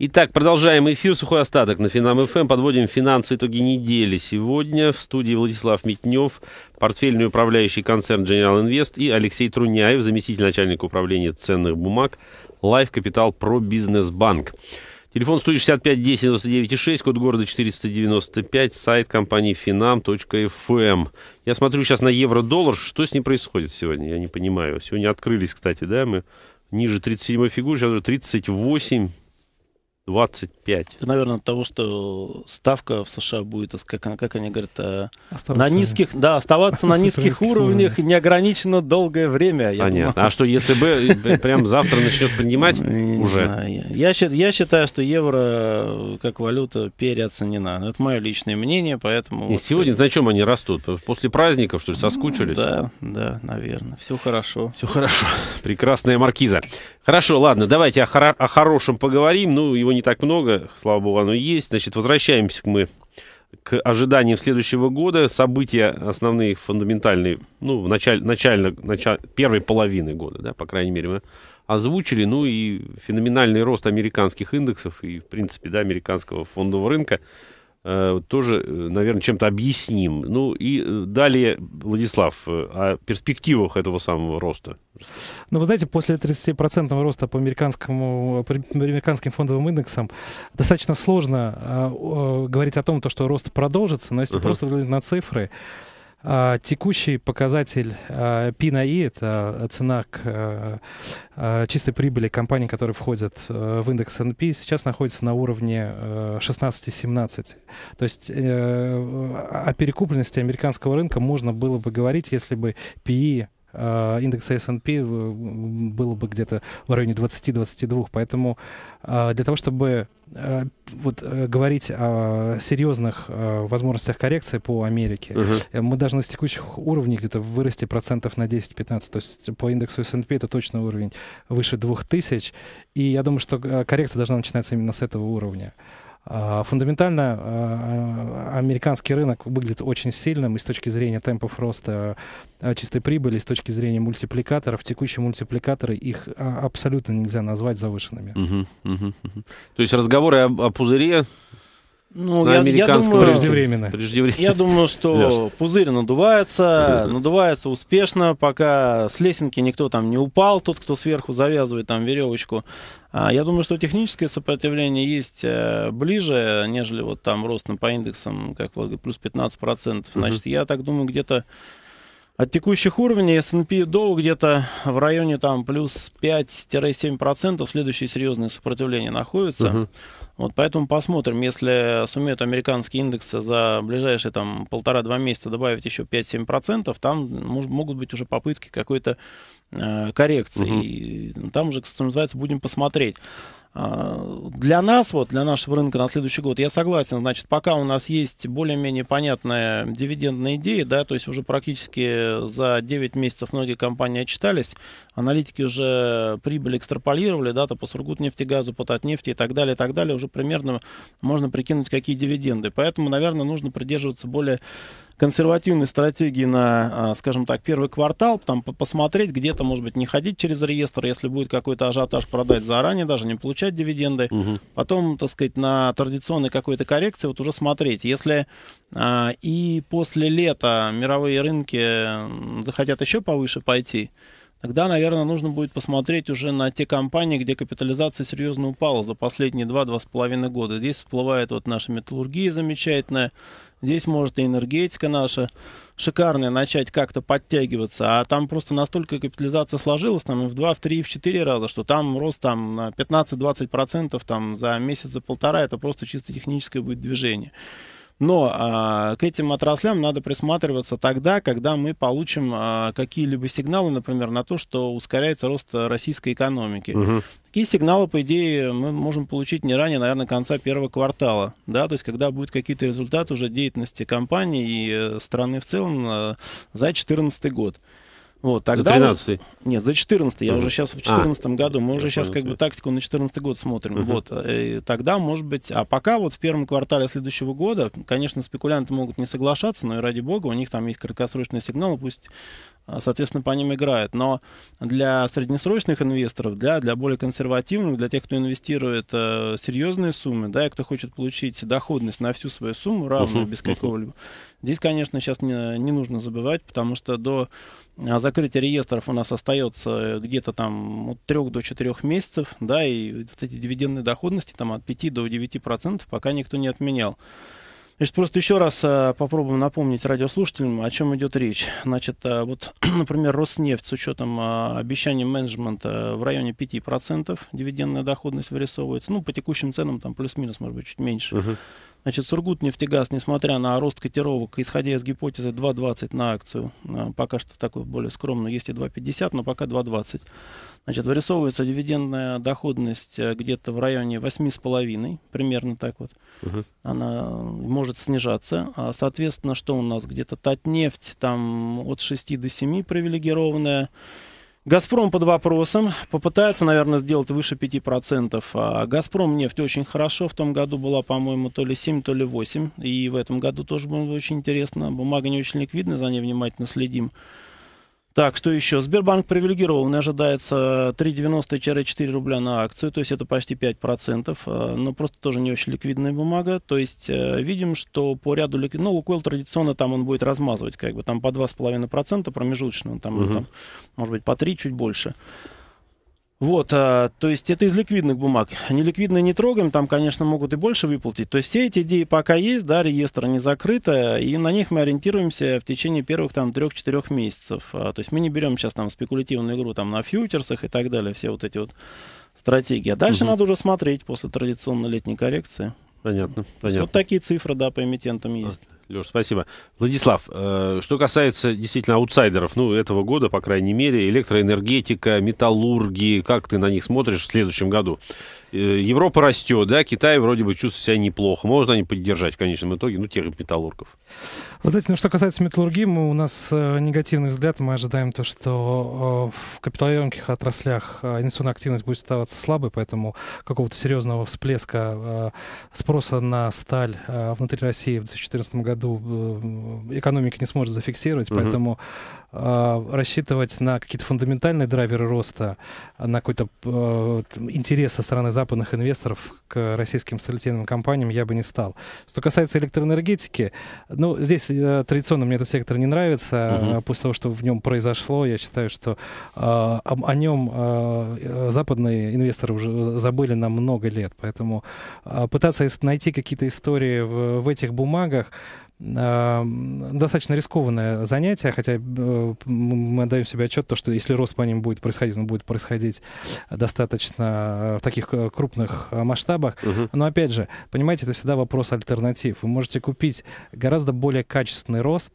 Итак, продолжаем эфир. Сухой остаток на Финам ФМ. Подводим финансы итоги недели. Сегодня в студии Владислав Митнев, портфельный управляющий концерн General Invest и Алексей Труняев, заместитель начальника управления ценных бумаг Life Capital Pro Business Bank. Телефон студии 65 10 99 6, код города 495, сайт компании finam.fm. Эм. Я смотрю сейчас на евро-доллар. Что с ним происходит сегодня? Я не понимаю. Сегодня открылись, кстати, да, мы ниже 37 фигуры, сейчас 38 25. Это, наверное, от того, что ставка в США будет, а как, как они говорят, э, оставаться, на низких, да, оставаться на низких уровнях неограниченно долгое время. Я Понятно. Думаю. А что ЕЦБ э, прям завтра начнет принимать ну, уже? Я, я считаю, что евро э, как валюта переоценена. Это мое личное мнение, поэтому... И вот сегодня на чем они растут? После праздников, что ли, соскучились? да, да, наверное. Все хорошо. Все хорошо. Прекрасная маркиза. Хорошо, ладно, давайте о, хоро о хорошем поговорим. Ну, его не так много, слава богу, оно есть. Значит, возвращаемся мы к ожиданиям следующего года. События основные, фундаментальные, ну, в начале, начально, начало, первой половины года, да, по крайней мере, мы озвучили. Ну и феноменальный рост американских индексов и, в принципе, да, американского фондового рынка – Э, тоже, э, наверное, чем-то объясним. Ну и э, далее, Владислав, о перспективах этого самого роста. Ну, вы знаете, после 30% роста по, американскому, по американским фондовым индексам достаточно сложно э, говорить о том, то, что рост продолжится, но если uh-huh. просто взглянуть на цифры, а, текущий показатель а, P на это э, цена к э, э, чистой прибыли компаний, которые входят в индекс S&P, сейчас находится на уровне 16-17. То есть о перекупленности американского рынка можно было бы говорить, если бы PE Э, индекса S&P э, было бы где-то в районе 20-22. Поэтому э, для того, чтобы вот говорить о серьезных возможностях коррекции по Америке, uh-huh. мы должны с текущих уровней где-то вырасти процентов на 10-15. То есть по индексу S&P это точно уровень выше 2000. И я думаю, что коррекция должна начинаться именно с этого уровня. А, фундаментально а, а, американский рынок выглядит очень сильным и с точки зрения темпов роста чистой прибыли, и с точки зрения мультипликаторов. Текущие мультипликаторы их абсолютно нельзя назвать завышенными. Угу, угу, угу. То есть разговоры о, о пузыре ну, на я, американском я думаю, преждевременно. преждевременно. Я думаю, что Леш. пузырь надувается, надувается успешно, пока с лесенки никто там не упал, тот, кто сверху завязывает там веревочку. А, я думаю, что техническое сопротивление есть э, ближе, нежели вот там ростом по индексам, как плюс 15%. Значит, mm я так думаю, где-то от текущих уровней S&P Dow где-то в районе там плюс 5-7% следующее серьезное сопротивление находится. uh Вот поэтому посмотрим, если сумеют американские индексы за ближайшие там полтора-два месяца добавить еще 5-7%, там мож- могут быть уже попытки какой-то Э, коррекции Угу. И там же, что называется, будем посмотреть. А, для нас, вот, для нашего рынка на следующий год, я согласен, значит, пока у нас есть более-менее понятная дивидендная идея, да, то есть уже практически за 9 месяцев многие компании отчитались, аналитики уже прибыль экстраполировали, да, то по Сургутнефтегазу, по Татнефти и так далее, и так далее, уже примерно можно прикинуть, какие дивиденды. Поэтому, наверное, нужно придерживаться более консервативной стратегии на, а, скажем так, первый квартал, там посмотреть, где-то, может быть, не ходить через реестр, если будет какой-то ажиотаж, продать заранее, даже не получать дивиденды. Угу. Потом, так сказать, на традиционной какой-то коррекции вот уже смотреть. Если а, и после лета мировые рынки захотят еще повыше пойти, тогда, наверное, нужно будет посмотреть уже на те компании, где капитализация серьезно упала за последние 2-2,5 года. Здесь всплывает вот наша металлургия замечательная, здесь может и энергетика наша шикарная начать как-то подтягиваться, а там просто настолько капитализация сложилась, там и в 2, в 3, в 4 раза, что там рост там на 15-20% там за месяц, за полтора, это просто чисто техническое будет движение. Но а, к этим отраслям надо присматриваться тогда, когда мы получим а, какие-либо сигналы, например, на то, что ускоряется рост российской экономики. Угу. Такие сигналы, по идее, мы можем получить не ранее, наверное, конца первого квартала. Да? То есть, когда будут какие-то результаты уже деятельности компании и э, страны в целом э, за 2014 год. Вот, тогда за 13 мы... Нет, за 14 uh-huh. Я уже сейчас в 14 а, году, мы уже сейчас как бы тактику на 14 год смотрим. Uh-huh. Вот, э, и тогда, может быть... А пока вот в первом квартале следующего года, конечно, спекулянты могут не соглашаться, но и ради бога, у них там есть краткосрочный сигнал, пусть а, соответственно, по ним играет. Но для среднесрочных инвесторов, для, для более консервативных, для тех, кто инвестирует э, серьезные суммы, да, и кто хочет получить доходность на всю свою сумму, равную, uh-huh, без какого-либо, Здесь, конечно, сейчас не, не нужно забывать, потому что до а, закрытия реестров у нас остается э, где-то там от 3 до 4 месяцев, да, и вот эти дивидендные доходности там от 5 до 9 процентов пока никто не отменял. Значит, просто еще раз а, попробуем напомнить радиослушателям, о чем идет речь. Значит, а, вот, например, Роснефть с учетом обещаний менеджмента в районе 5% дивидендная доходность вырисовывается. Ну, по текущим ценам там плюс-минус, может быть, чуть меньше. Uh-huh. Значит, Сургутнефтегаз, несмотря на рост котировок, исходя из гипотезы 2.20 на акцию, э, пока что такой более скромный, есть и 2.50, но пока 2.20. Значит, вырисовывается дивидендная доходность э, где-то в районе 8,5, примерно так вот. Угу. Она э, может снижаться. А, соответственно, что у нас? Где-то Татнефть там от 6 до 7 привилегированная. Газпром под вопросом. Попытается, наверное, сделать выше 5%. А Газпром нефть очень хорошо. В том году была, по-моему, то ли 7, то ли 8. И в этом году тоже будет очень интересно. Бумага не очень ликвидна, за ней внимательно следим. Так, что еще? Сбербанк привилегированный, ожидается 3,90-4 рубля на акцию, то есть это почти 5%, э, но просто тоже не очень ликвидная бумага. То есть э, видим, что по ряду ликвид... Ну, Лукойл традиционно там он будет размазывать, как бы там по 2,5% промежуточно, там, угу. там, может быть, по 3, чуть больше. Вот, а, то есть это из ликвидных бумаг. Неликвидные не трогаем, там, конечно, могут и больше выплатить. То есть все эти идеи пока есть, да, реестр не закрыто, и на них мы ориентируемся в течение первых там 3-4 месяцев. А, то есть мы не берем сейчас там спекулятивную игру там на фьючерсах и так далее, все вот эти вот стратегии. А дальше угу. надо уже смотреть после традиционной летней коррекции. Понятно, понятно. Вот такие цифры, да, по эмитентам есть. Леш, спасибо. Владислав, э, что касается действительно аутсайдеров, ну, этого года, по крайней мере, электроэнергетика, металлурги, как ты на них смотришь в следующем году? Э, Европа растет, да, Китай вроде бы чувствует себя неплохо. Можно они поддержать в конечном итоге, ну, тех металлургов? Вы знаете, ну что касается металлургии, мы, у нас э, негативный взгляд. Мы ожидаем то, что э, в капиталоемких отраслях э, инвестиционная активность будет оставаться слабой, поэтому какого-то серьезного всплеска э, спроса на сталь э, внутри России в 2014 году э, экономика не сможет зафиксировать, угу. поэтому э, рассчитывать на какие-то фундаментальные драйверы роста, на какой-то э, интерес со стороны западных инвесторов к российским строительным компаниям я бы не стал. Что касается электроэнергетики, ну, здесь Э, традиционно мне этот сектор не нравится. Угу. После того, что в нем произошло, я считаю, что э, о, нем э, э, западные инвесторы уже забыли на много лет. Поэтому э, пытаться найти какие-то истории в, в этих бумагах, достаточно рискованное занятие, хотя э, мы отдаем себе отчет, то, что если рост по ним будет происходить, он будет происходить достаточно э, в таких э, крупных масштабах. Угу. Но опять же, понимаете, это всегда вопрос альтернатив. Вы можете купить гораздо более качественный рост,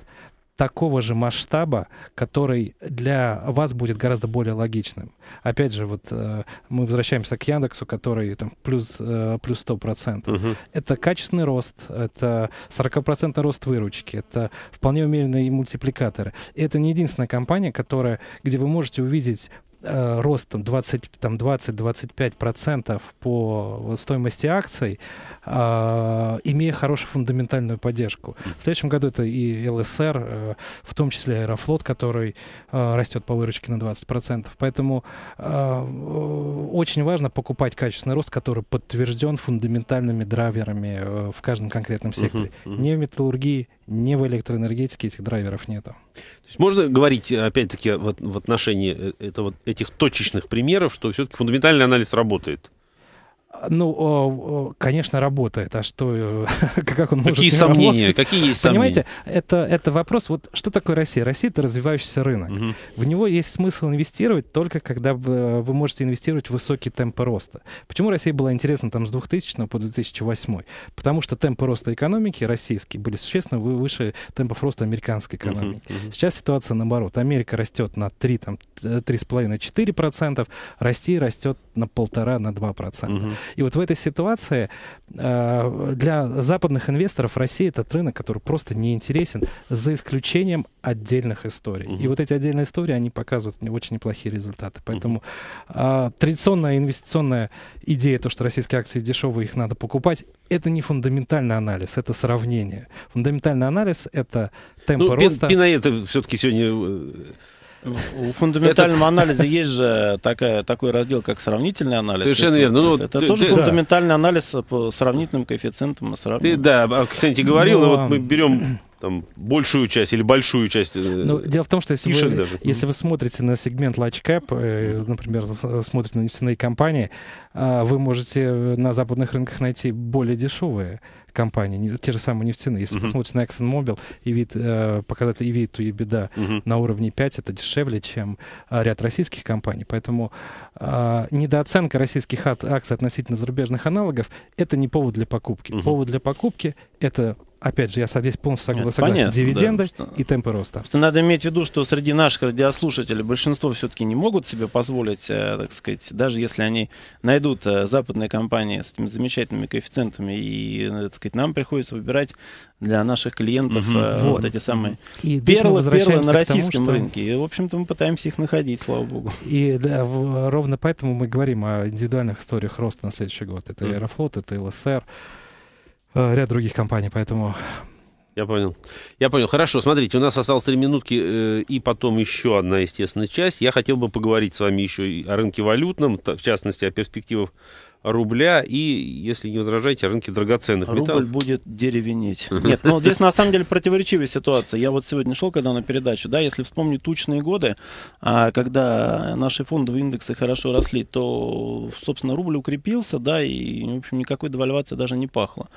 такого же масштаба, который для вас будет гораздо более логичным. Опять же, вот э, мы возвращаемся к Яндексу, который там плюс, э, плюс 100%. Угу. Это качественный рост, это 40% рост выручки, это вполне умеренные мультипликаторы. И это не единственная компания, которая, где вы можете увидеть Э, ростом 20-25% по стоимости акций, а, имея хорошую фундаментальную поддержку. В следующем году это и ЛСР, э, в том числе Аэрофлот, который э, растет по выручке на 20%. Поэтому очень важно покупать качественный рост, который подтвержден фундаментальными драйверами в каждом конкретном секторе. Uh-huh, uh-huh. Не в металлургии, ни в электроэнергетике этих драйверов нету. То есть можно говорить, э, опять-таки, в, в отношении э, этого этих точечных примеров, что все-таки фундаментальный анализ работает? А, ну, конечно, работает. А что, э, как он может Какие сомнения? Работать? Какие есть Понимаете, сомнения? это, это вопрос, вот что такое Россия? Россия — это развивающийся рынок. Угу. В него есть смысл инвестировать только когда э, вы можете инвестировать в высокие темпы роста. Почему Россия была интересна там с 2000 по 2008? Потому что темпы роста экономики российские были существенно выше темпов роста американской экономики. Угу, угу. Сейчас ситуация наоборот. Америка растет на 3, там, 3,5-4%, Россия растет на 1,5-2%. Угу. И вот в этой ситуации э, для западных инвесторов Россия это рынок, который просто не интересен, за исключением отдельных историй. И вот эти отдельные истории, они показывают очень неплохие результаты. Поэтому э, традиционная инвестиционная идея, то, что российские акции дешевые, их надо покупать, это не фундаментальный анализ, это сравнение. Фундаментальный анализ — это темпы ну, роста. Пин, Пинаэт все-таки сегодня э, у фундаментального это... анализа есть же такая, такой раздел, как сравнительный анализ. Совершенно есть, верно. Ну, это ты, тоже ты, фундаментальный да. анализ по сравнительным коэффициентам. Сравним. Ты, да, а, кстати, говорил, Но... Ну, вот мы а берем там, большую часть или большую часть э, ну Дело в том, что если, вы, даже. если вы смотрите на сегмент large cap, э, например, э, смотрите на нефтяные компании, а, вы можете на западных рынках найти более дешевые компании, те же самые нефтяные. Если uh-huh. посмотрите на ExxonMobil, EV, э, показатель EV то и беда uh-huh. на уровне 5, это дешевле, чем а, ряд российских компаний. Поэтому а, недооценка российских акций относительно зарубежных аналогов, это не повод для покупки. Uh-huh. Повод для покупки — это опять же, я здесь полностью Нет, согласен, понятно, дивиденды да, что, и темпы роста. Что надо иметь в виду, что среди наших радиослушателей большинство все-таки не могут себе позволить, э, так сказать, даже если они найдут э, западные компании с этими замечательными коэффициентами, и, э, так сказать, нам приходится выбирать для наших клиентов угу, вот. вот эти самые и перлы, перлы на российском тому, что... рынке. И, в общем-то, мы пытаемся их находить, слава богу. И да, в, ровно поэтому мы говорим о индивидуальных историях роста на следующий год. Это mm. Аэрофлот, это ЛСР, Э, ряд других компаний, поэтому... Я понял. Я понял. Хорошо, смотрите, у нас осталось три минутки, э, и потом еще одна, естественно, часть. Я хотел бы поговорить с вами еще и о рынке валютном, в частности, о перспективах рубля и, если не возражаете, о рынке драгоценных Рубль металлов. Рубль будет деревенеть. Нет, ну здесь на самом деле противоречивая ситуация. Я вот сегодня шел, когда на передачу, да, если вспомнить тучные годы, а когда наши фондовые индексы хорошо росли, то, собственно, рубль укрепился, да, и, в общем, никакой девальвации даже не пахло.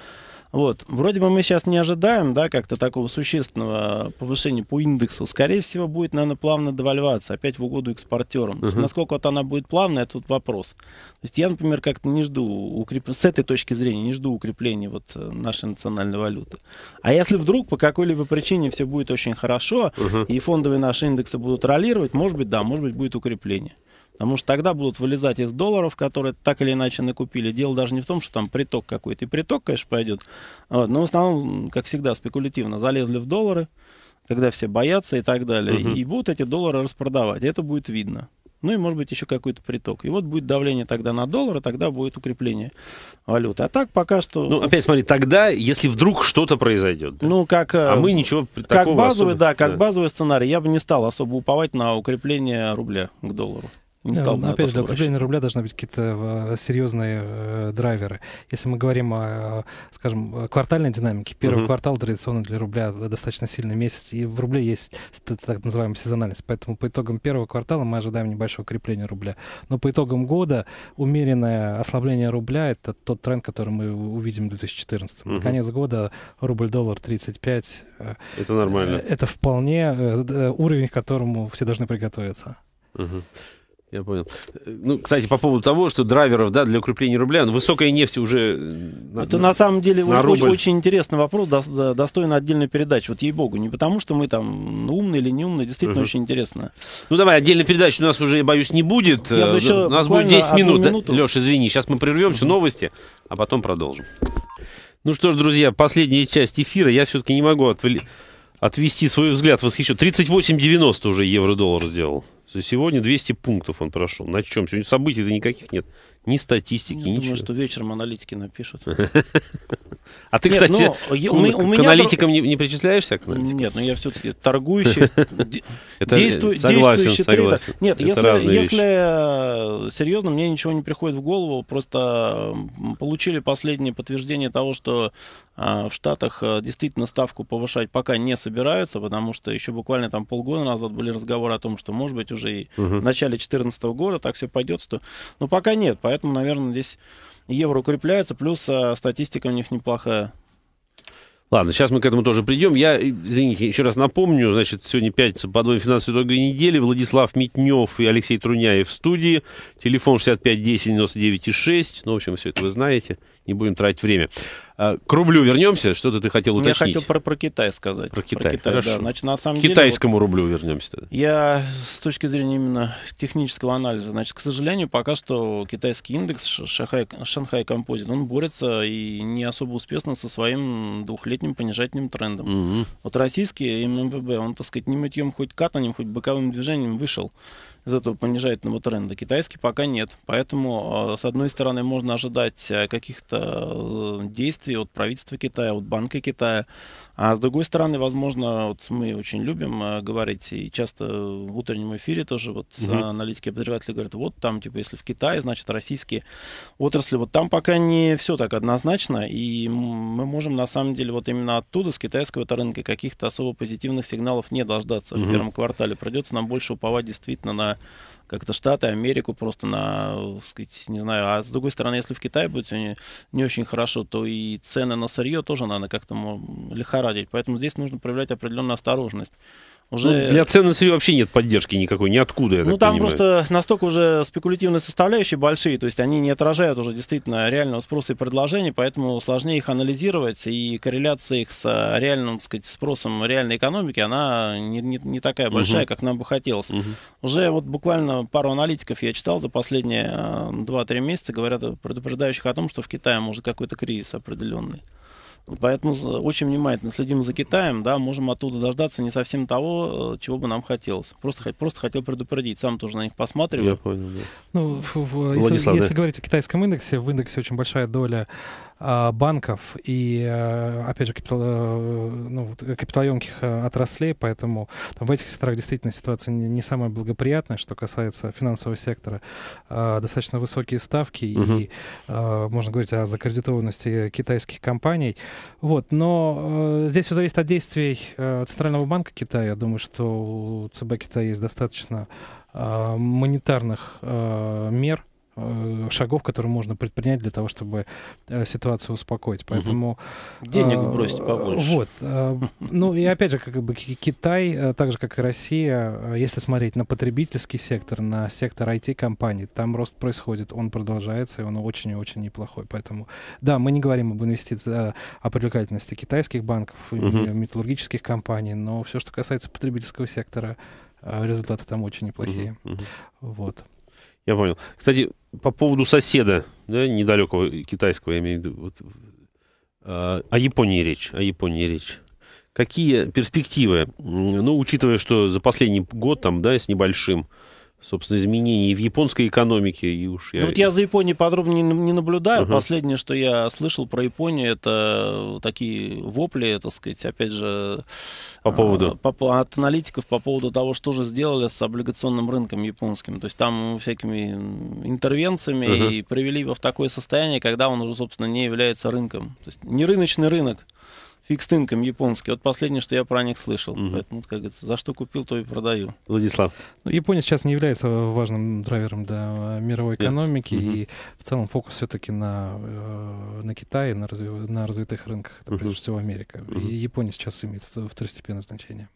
Вот. Вроде бы мы сейчас не ожидаем, да, как-то такого существенного повышения по индексу. Скорее всего, будет, наверное, плавно девальвация, опять в угоду экспортерам. Uh-huh. Есть, насколько вот она будет плавная, тут вопрос. То есть я, например, как-то не жду, укреп... с этой точки зрения, не жду укрепления вот э, нашей национальной валюты. А если вдруг по какой-либо причине все будет очень хорошо, uh-huh. и фондовые наши индексы будут ролировать, может быть, да, может быть, будет укрепление. Потому что тогда будут вылезать из долларов, которые так или иначе накупили. Дело даже не в том, что там приток какой-то. И приток, конечно, пойдет. Вот. Но в основном, как всегда, спекулятивно залезли в доллары, когда все боятся и так далее. Угу. И будут эти доллары распродавать. И это будет видно. Ну и, может быть, еще какой-то приток. И вот будет давление тогда на доллар, и тогда будет укрепление валюты. А так пока что... Ну, опять смотри, тогда, если вдруг что-то произойдет. Да? Ну, как... Э, а мы ничего такого. как базовый, особо... да, как да. базовый сценарий. Я бы не стал особо уповать на укрепление рубля к доллару. Не стал да, ну, ну, опять же, для укрепления рубля должны быть какие-то э, серьезные э, драйверы. Если мы говорим о, э, скажем, квартальной динамике, первый Uh -huh. квартал традиционно для рубля достаточно сильный месяц, и в рубле есть так называемая сезональность. Поэтому по итогам первого квартала мы ожидаем небольшого крепления рубля. Но по итогам года умеренное ослабление рубля — это тот тренд, который мы увидим в 2014. Uh -huh. Конец года рубль-доллар 35. Э, это нормально. Это вполне уровень, к которому все должны приготовиться. Uh -huh. Я понял. Ну, кстати, по поводу того, что драйверов, да, для укрепления рубля, ну, высокая нефть уже... Э, Это на, на самом деле на очень, очень интересный вопрос, до, до, достойно отдельной передачи, вот ей-богу, не потому что мы там умные или не умные, действительно uh-huh. очень интересно. Ну, давай, отдельной передачи у нас уже, я боюсь, не будет. Я бы э, еще у нас будет 10 минут. Минуту. Да? Леш, извини, сейчас мы прервемся, uh-huh. новости, а потом продолжим. Ну что ж, друзья, последняя часть эфира, я все-таки не могу отвлечь отвести свой взгляд восхищен. 38,90 уже евро-доллар сделал. За сегодня 200 пунктов он прошел. На чем? Сегодня событий-то никаких нет ни статистики, ну, Я ничего. думаю, что вечером аналитики напишут. А ты, кстати, к аналитикам не причисляешься? Нет, но ну, я все-таки торгующий, действующий трейдер. Нет, если серьезно, мне ничего не приходит в голову, просто получили последнее подтверждение того, что а, в Штатах а, действительно ставку повышать пока не собираются, потому что еще буквально там полгода назад были разговоры о том, что, может быть, уже и в начале 2014 года так все пойдет, что... Но пока нет, поэтому Поэтому, наверное, здесь евро укрепляется, плюс э, статистика у них неплохая. Ладно, сейчас мы к этому тоже придем. Я, извините, еще раз напомню, значит, сегодня пятница, подводим финансовой итоговой недели. Владислав Митнев и Алексей Труняев в студии. Телефон 65 10 99 6. Ну, в общем, все это вы знаете. Не будем тратить время. А, к рублю вернемся. Что-то ты хотел ну, уточнить. Я хотел про, про Китай сказать. Про Китай, про Китай хорошо. Да. Значит, на самом К деле, китайскому вот, рублю вернемся. Тогда. Я с точки зрения именно технического анализа, значит, к сожалению, пока что китайский индекс Шанхай, Шанхай Композит, он борется и не особо успешно со своим двухлетним понижательным трендом. Угу. Вот российский ММВБ, он, так сказать, не мытьем хоть катанем, хоть боковым движением вышел из этого понижательного тренда. Китайский пока нет. Поэтому, а, с одной стороны, можно ожидать э, каких-то э, действий от правительства Китая, от Банка Китая, а с другой стороны, возможно, вот мы очень любим э, говорить, и часто в утреннем эфире тоже вот угу. аналитики обозреватели говорят, вот там, типа, если в Китае, значит, российские отрасли, вот там пока не все так однозначно, и мы можем, на самом деле, вот именно оттуда, с китайского рынка, каких-то особо позитивных сигналов не дождаться угу. в первом квартале. Придется нам больше уповать действительно на как-то Штаты, Америку просто на, сказать, не знаю, а с другой стороны, если в Китае будет сегодня не очень хорошо, то и цены на сырье тоже надо как-то лихорадить. Поэтому здесь нужно проявлять определенную осторожность уже... Ну, для ценных сырья вообще нет поддержки никакой, ниоткуда, я Ну, там понимаю. просто настолько уже спекулятивные составляющие большие, то есть они не отражают уже действительно реального спроса и предложения, поэтому сложнее их анализировать, и корреляция их с а, реальным, так сказать, спросом реальной экономики, она не, не, не такая большая, угу. как нам бы хотелось. Угу. Уже вот буквально пару аналитиков я читал за последние 2-3 а, месяца, говорят, предупреждающих о том, что в Китае может какой-то кризис определенный. Поэтому очень внимательно следим за Китаем, да, можем оттуда дождаться не совсем того, э, чего бы нам хотелось. Просто, просто хотел предупредить, сам тоже на них посматриваю. Я понял, да. Ну, в, в, если, если говорить о китайском индексе, в индексе очень большая доля а, банков и, а, опять же, капитал, э, ну, э, капиталоемких э, отраслей, поэтому там, в этих секторах действительно ситуация не, не самая благоприятная, что касается финансового сектора. А, достаточно высокие ставки угу. и можно говорить о закредитованности китайских компаний. Вот, но здесь все зависит от действий Центрального банка Китая. Я думаю, что у ЦБ Китая есть достаточно монетарных мер, Э, шагов, которые можно предпринять для того, чтобы э, ситуацию успокоить. Поэтому денег э, бросить побольше. Вот. Ну и опять же, как бы Китай, так же как и Россия, если смотреть на потребительский сектор, на сектор IT-компаний, там рост происходит, он продолжается и он очень и очень неплохой. Поэтому да, мы не говорим об инвестициях, о привлекательности китайских банков и угу. металлургических компаний, но все, что касается потребительского сектора, результаты там очень неплохие. Угу. Вот. Я понял. Кстати, по поводу соседа, да, недалекого китайского, я имею в виду, вот, а, о Японии речь, о Японии речь. Какие перспективы, ну, учитывая, что за последний год там, да, с небольшим, собственно, изменений в японской экономике. И уж я... Ну, вот я за Японией подробно не, не наблюдаю. Угу. Последнее, что я слышал про Японию, это такие вопли, так сказать, опять же... По поводу? А, по, от аналитиков по поводу того, что же сделали с облигационным рынком японским. То есть там всякими интервенциями угу. и привели его в такое состояние, когда он уже, собственно, не является рынком. То есть не рыночный рынок фикс инком японский. Вот последнее, что я про них слышал. Угу. Поэтому, как говорится, за что купил, то и продаю. Владислав. Ну, Япония сейчас не является важным драйвером для э, мировой экономики. Угу. И в целом фокус все-таки на, э, на Китае, на, разви... на развитых рынках. Это угу. прежде всего Америка. Угу. И Япония сейчас имеет второстепенное значение.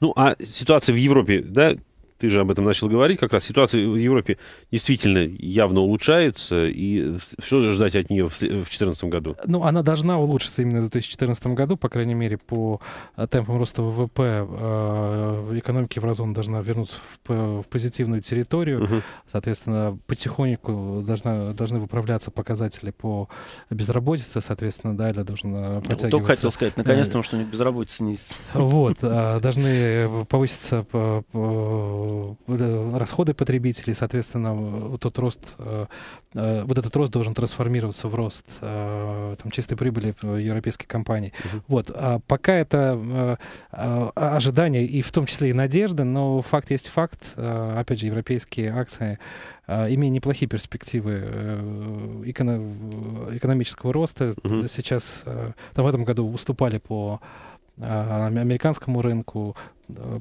Ну, а ситуация в Европе, да, ты же об этом начал говорить, как раз ситуация в Европе действительно явно улучшается, и что ждать от нее в 2014 году? Ну, она должна улучшиться именно в 2014 году, по крайней мере, по э, темпам роста ВВП экономики экономика еврозоны должна вернуться в, позитивную территорию, угу. соответственно, потихоньку должна, должны выправляться показатели по безработице, соответственно, далее должна ну, подтягиваться. Только хотел сказать, наконец-то, что э. у них безработица не... Вот, а, должны повыситься по э, Э, расходы потребителей, соответственно, вот тот рост, э, э, вот этот рост должен трансформироваться в рост там, чистой прибыли европейских компаний. Uh -huh. Вот, а пока это а, ожидания и в том числе и надежды, но факт есть факт. Опять же, европейские акции имея неплохие перспективы экономического роста, Uh -huh. сейчас там в этом году уступали по а, американскому рынку.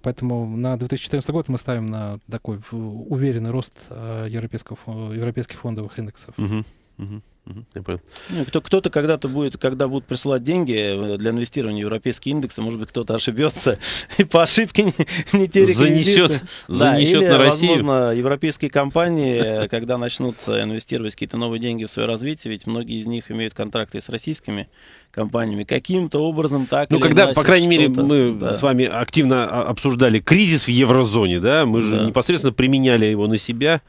Поэтому на 2014 год мы ставим на такой уверенный рост а, европейских, европейских фондовых индексов. Угу, угу. Ну, кто-то когда-то будет, когда будут присылать деньги э, для инвестирования в европейские индексы, может быть, кто-то ошибется и по ошибке не, не те Занесет, да, или, на Россию. возможно, европейские компании, э, когда начнут э, инвестировать какие-то новые деньги в свое развитие, ведь многие из них имеют контракты с российскими компаниями. Каким-то образом так Ну, когда, иначе, по крайней мере, мы да. с вами активно а, обсуждали кризис в еврозоне, да, мы же да. непосредственно применяли его на себя.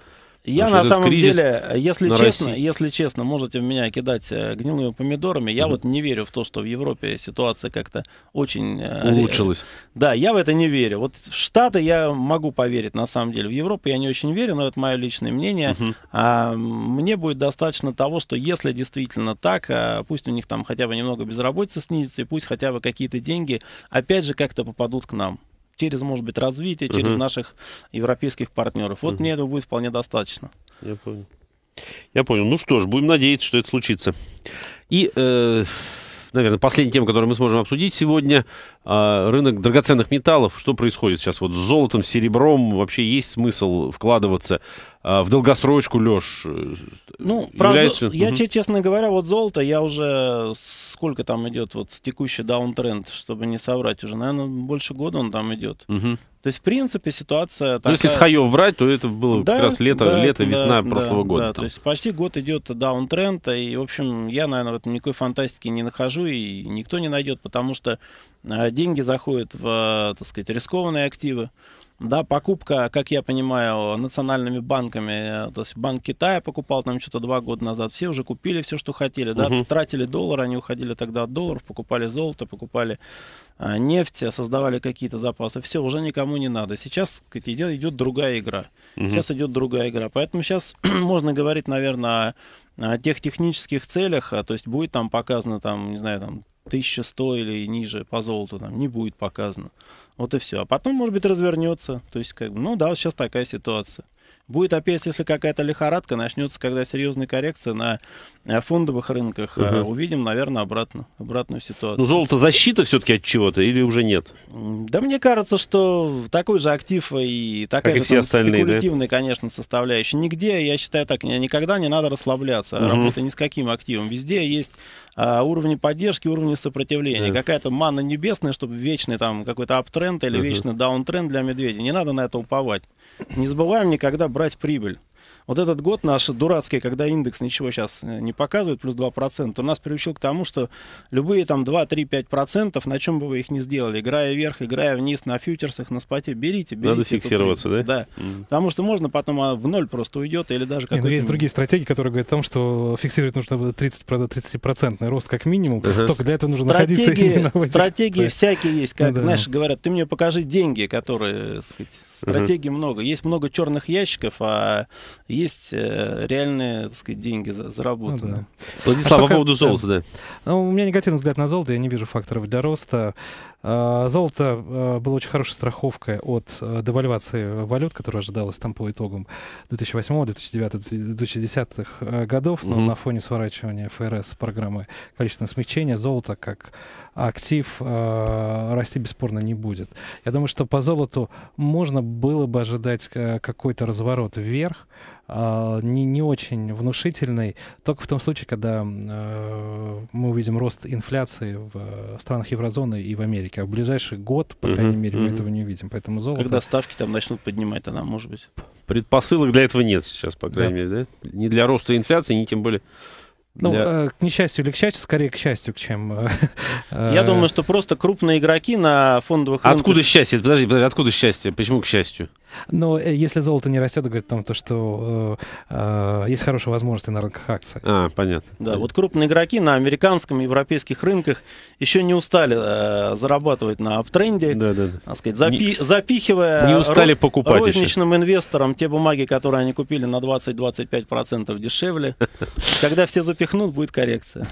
Я на самом деле, если честно, России. если честно, можете в меня кидать э, гнилыми помидорами. Я mm-hmm. вот не верю в то, что в Европе ситуация как-то очень э, улучшилась. Да, я в это не верю. Вот в Штаты я могу поверить, на самом деле. В Европу я не очень верю, но это мое личное мнение. Mm-hmm. А, мне будет достаточно того, что если действительно так, а пусть у них там хотя бы немного безработицы снизится, и пусть хотя бы какие-то деньги опять же как-то попадут к нам через, может быть, развитие, угу. через наших европейских партнеров. Вот угу. мне этого будет вполне достаточно. Я понял. Я понял. Ну что ж, будем надеяться, что это случится. И, э, наверное, последняя тема, которую мы сможем обсудить сегодня, э, рынок драгоценных металлов. Что происходит сейчас вот с золотом, с серебром? Вообще есть смысл вкладываться? А, в долгосрочку, Леш, э, ну, является... про... я угу. честно говоря, вот золото, я уже сколько там идет, вот текущий даунтренд, чтобы не соврать уже, наверное, больше года он там идет. Угу. То есть, в принципе, ситуация такая... Ну, если с хаев брать, то это было да, как раз лето, да, лето весна да, прошлого да, года. Да, там. то есть почти год идет даунтренд, и, в общем, я, наверное, в этом никакой фантастики не нахожу, и никто не найдет, потому что э, деньги заходят в, э, так сказать, рискованные активы. Да, покупка, как я понимаю, национальными банками, э, то есть Банк Китая покупал там что-то два года назад, все уже купили все, что хотели, да, угу. тратили доллары, они уходили тогда от долларов, покупали золото, покупали а, нефть, э, создавали какие-то запасы, все, уже никому не надо. Сейчас сказать, идет, идет другая игра, угу. сейчас идет другая игра, поэтому сейчас можно говорить, наверное, о, о тех технических целях, а, то есть будет там показано, там, не знаю, там, 1100 или ниже по золоту там не будет показано. Вот и все. А потом, может быть, развернется. То есть, как, ну да, вот сейчас такая ситуация. Будет опять, если какая-то лихорадка начнется, когда серьезная коррекция на э, фондовых рынках, угу. увидим, наверное, обратно, обратную ситуацию. Но ну, золото защита все-таки от чего-то или уже нет? Да мне кажется, что такой же актив и такая как же и там, спекулятивная, да? конечно, составляющая. Нигде, я считаю так, никогда не надо расслабляться, угу. работая ни с каким активом. Везде есть а, уровни поддержки, уровни сопротивления. Да. Какая-то мана небесная, чтобы вечный там какой-то аптрен тренд или uh-huh. вечный даунтренд для медведя. Не надо на это уповать. Не забываем никогда брать прибыль. Вот этот год наш дурацкий, когда индекс ничего сейчас э, не показывает, плюс 2%, у нас приучил к тому, что любые там 2, 3, 5%, на чем бы вы их ни сделали, играя вверх, играя вниз, на фьючерсах, на споте, берите, берите. Надо фиксироваться, да? Да. Mm. Потому что можно потом а в ноль просто уйдет или даже ну, какой-то... Есть другие стратегии, которые говорят о том, что фиксировать нужно 30, 30% рост как минимум, uh-huh. только для этого нужно стратегии, находиться именно в этих... Стратегии всякие есть, как, ну, да. знаешь, говорят, ты мне покажи деньги, которые, э, сказать, Стратегий угу. много. Есть много черных ящиков, а есть э, реальные, так сказать, деньги заработанные. Ну, да. Владислав, а, а по поводу золота, да. Ну, у меня негативный взгляд на золото, я не вижу факторов для роста. А, золото а, было очень хорошей страховкой от а, девальвации валют, которая ожидалась там по итогам 2008, 2009, 2010 годов, но mm-hmm. на фоне сворачивания ФРС программы количественного смягчения золото как актив расти бесспорно не будет. Я думаю, что по золоту можно было бы ожидать э, какой-то разворот вверх, а, не, не очень внушительный, только в том случае, когда э, мы увидим рост инфляции в э, странах еврозоны и в Америке. А в ближайший год, по крайней угу, мере, угу. мы этого не увидим. Поэтому золото... Когда ставки там начнут поднимать, она может быть. Предпосылок для этого нет сейчас, по крайней да. мере, да? Ни для роста инфляции, ни тем более ну, для... Э, к несчастью или к счастью, скорее к счастью, чем... Э, Я думаю, что просто крупные игроки на фондовых а рынках... Откуда счастье? Подожди, подожди, откуда счастье? Почему к счастью? Но э, если золото не растет, говорит там то, что э, э, есть хорошие возможности на рынках акций. А, понятно. Да, понятно. вот крупные игроки на американском и европейских рынках еще не устали э, зарабатывать на аптренде. Да, да, да. Так сказать, запи- не, запихивая не устали покупать розничным еще. инвесторам те бумаги, которые они купили на 20-25% дешевле. Когда все запихнут, будет коррекция.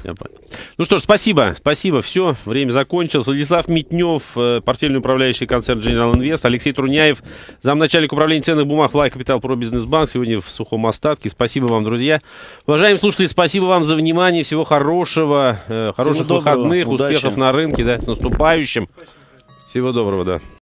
Ну что ж, спасибо. Спасибо. Все, время закончилось. Владислав Митнев, э, портфельный управляющий концерн General Invest, Алексей Труняев, замначальника начальник управления ценных бумаг Лай Капитал про Бизнесбанк сегодня в сухом остатке. Спасибо вам, друзья. Уважаемые слушатели, спасибо вам за внимание. Всего хорошего, э, хороших Всего выходных, доброго, успехов удачи. на рынке, да, с наступающим. Всего доброго, да.